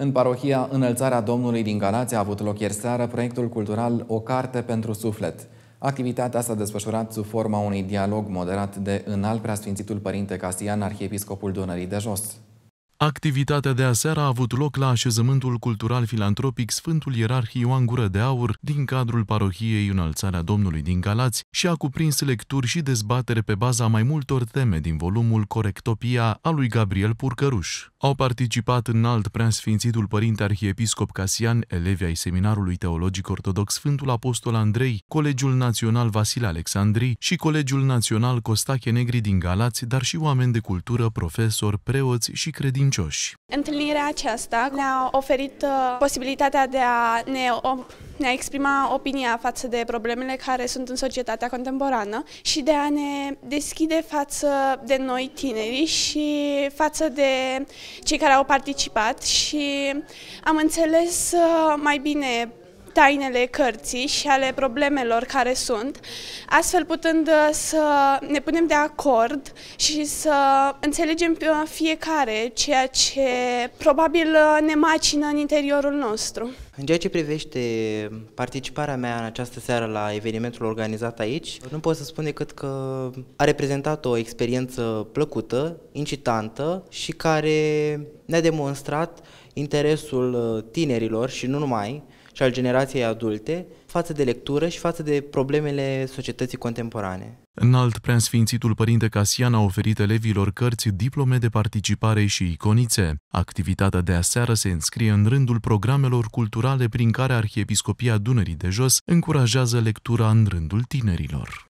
În parohia Înălțarea Domnului din Galați a avut loc ieri seară proiectul cultural O Carte pentru Suflet. Activitatea s-a desfășurat sub forma unui dialog moderat de înalt preasfințitul părinte Casian, arhiepiscopul Dunării de Jos. Activitatea de aseară a avut loc la așezământul cultural filantropic Sfântul Ierarh Ioan Gură de Aur din cadrul parohiei Înălțarea Domnului din Galați și a cuprins lecturi și dezbatere pe baza mai multor teme din volumul Corectopia a lui Gabriel Purcăruș. Au participat în alt preasfințitul părinte arhiepiscop Casian, elevi ai Seminarului Teologic Ortodox Sfântul Apostol Andrei, Colegiul Național Vasile Alexandrii și Colegiul Național Costache Negri din Galați, dar și oameni de cultură, profesori, preoți și credinți credincioși. Întâlnirea aceasta ne-a oferit uh, posibilitatea de a ne, ne -a exprima opinia față de problemele care sunt în societatea contemporană și de a ne deschide față de noi tinerii și față de cei care au participat și am înțeles uh, mai bine tainele cărții și ale problemelor care sunt, astfel putând uh, să ne punem de acord și să înțelegem uh, fiecare ceea ce probabil uh, ne macină în interiorul nostru. În ceea ce privește participarea mea în această seară la evenimentul organizat aici, nu pot să spun decât că a reprezentat o experiență plăcută, incitantă și care ne-a demonstrat interesul tinerilor și nu numai, și al generației adulte față de lectură și față de problemele societății contemporane. Înalt preasfințitul părinte Casian a oferit elevilor cărți, diplome de participare și iconițe. Activitatea de aseară se înscrie în rândul programelor culturale prin care Arhiepiscopia Dunării de Jos încurajează lectura în rândul tinerilor.